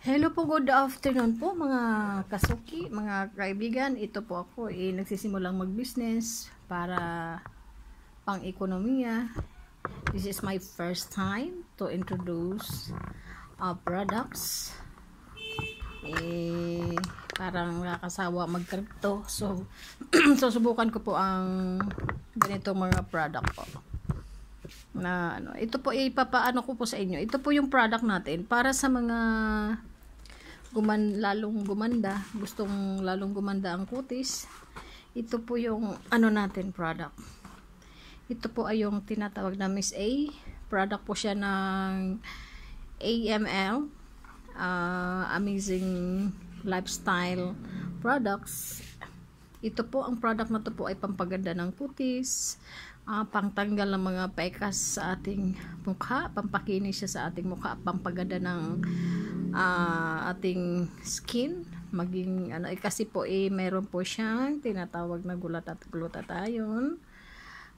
Hello po, good afternoon po mga kasuki, mga kaibigan. Ito po ako, eh, nagsisimulang mag-business para pang-ekonomiya. This is my first time to introduce uh, products. Eh, parang nakasawa mag-crypto. So, susubukan ko po ang ganito mga product po na ano ito po ipapaano ko po sa inyo ito po yung product natin para sa mga guman, lalong gumanda, gustong lalong gumanda ang kutis, ito po yung ano natin product. Ito po ay yung tinatawag na Miss A. Product po siya ng AML, uh, ah, Amazing Lifestyle Products. Ito po, ang product na to po ay pampaganda ng kutis, uh, pangtanggal ng mga pekas sa ating mukha, pampakinis siya sa ating mukha, pampaganda ng uh, ating skin maging ano eh, kasi po eh meron po siyang tinatawag na gulat at glutathione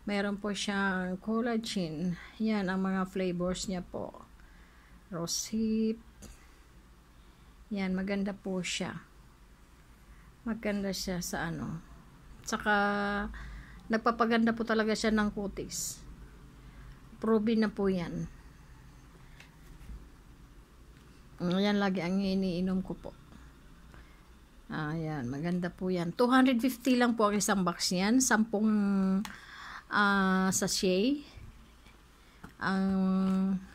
meron po siyang collagen yan ang mga flavors niya po rosehip yan maganda po siya maganda siya sa ano tsaka nagpapaganda po talaga siya ng kutis proven na po yan Ayan mm, lagi ang iniinom ko po. Ayan, maganda po yan. 250 lang po ang isang box yan. 10 uh, sachet. Ang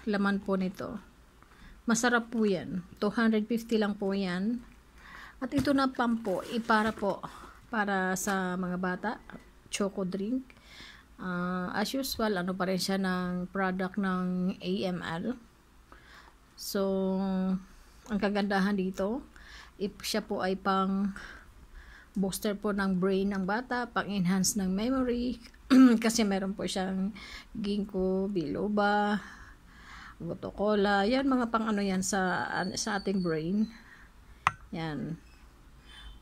laman po nito. Masarap po yan. 250 lang po yan. At ito na pam po, ipara eh, po para sa mga bata. Choco drink. Uh, as usual, ano pa rin siya ng product ng AML. So, ang kagandahan dito, if siya po ay pang booster po ng brain ng bata, pang-enhance ng memory, kasi meron po siyang ginkgo, biloba, gotokola, yan mga pang ano yan sa, sa ating brain. Yan.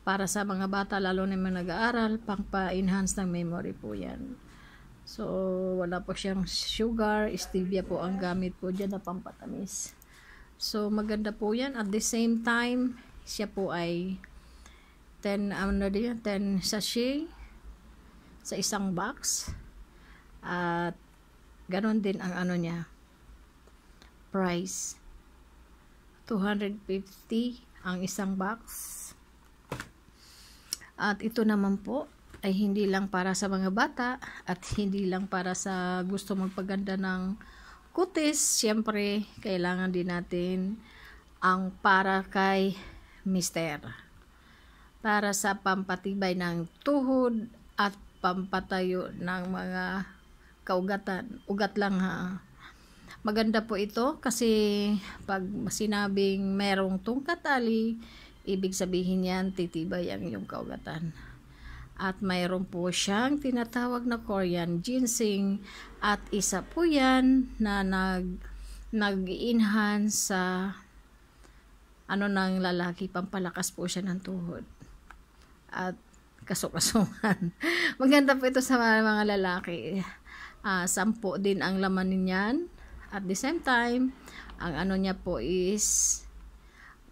Para sa mga bata, lalo na yung nag-aaral, pang pa-enhance ng memory po yan. So, wala po siyang sugar, stevia po ang gamit po dyan na pampatamis. So, maganda po yan. At the same time, siya po ay 10, ano din, 10 sachet sa isang box. At, ganon din ang ano niya, price. 250 ang isang box. At ito naman po, ay hindi lang para sa mga bata at hindi lang para sa gusto magpaganda ng kutis, siyempre, kailangan din natin ang para kay mister. Para sa pampatibay ng tuhod at pampatayo ng mga kaugatan. Ugat lang ha. Maganda po ito kasi pag sinabing merong tungkatali, ibig sabihin yan titibay ang iyong kaugatan. At mayroon po siyang tinatawag na Korean ginseng at isa po yan na nag nag-enhance sa ano ng lalaki, pampalakas po siya ng tuhod. At kasukasuhan. Maganda po ito sa mga lalaki. Uh, sampo din ang laman niyan. At the same time, ang ano niya po is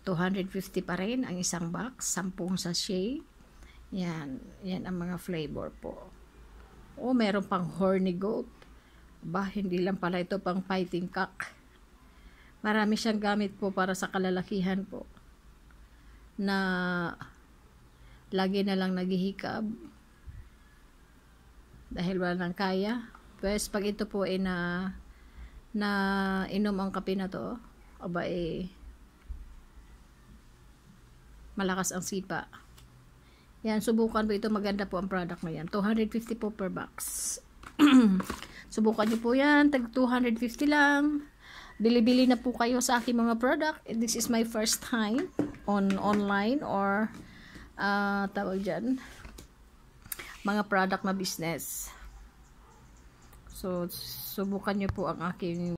250 pa rin ang isang box, sampung sachet. Yan, yan ang mga flavor po. O, meron pang horny goat. Ba, hindi lang pala ito pang fighting cock. Marami siyang gamit po para sa kalalakihan po. Na lagi na lang naghihikab. Dahil wala nang kaya. Pwes, pag ito po ay na, na inom ang kape na to, aba eh, malakas ang sipa. Yan, subukan po ito. Maganda po ang product na yan. 250 po per box. subukan nyo po yan. Tag 250 lang. Bili-bili na po kayo sa aking mga product. This is my first time on online or uh, tawag dyan. Mga product na business. So, subukan nyo po ang aking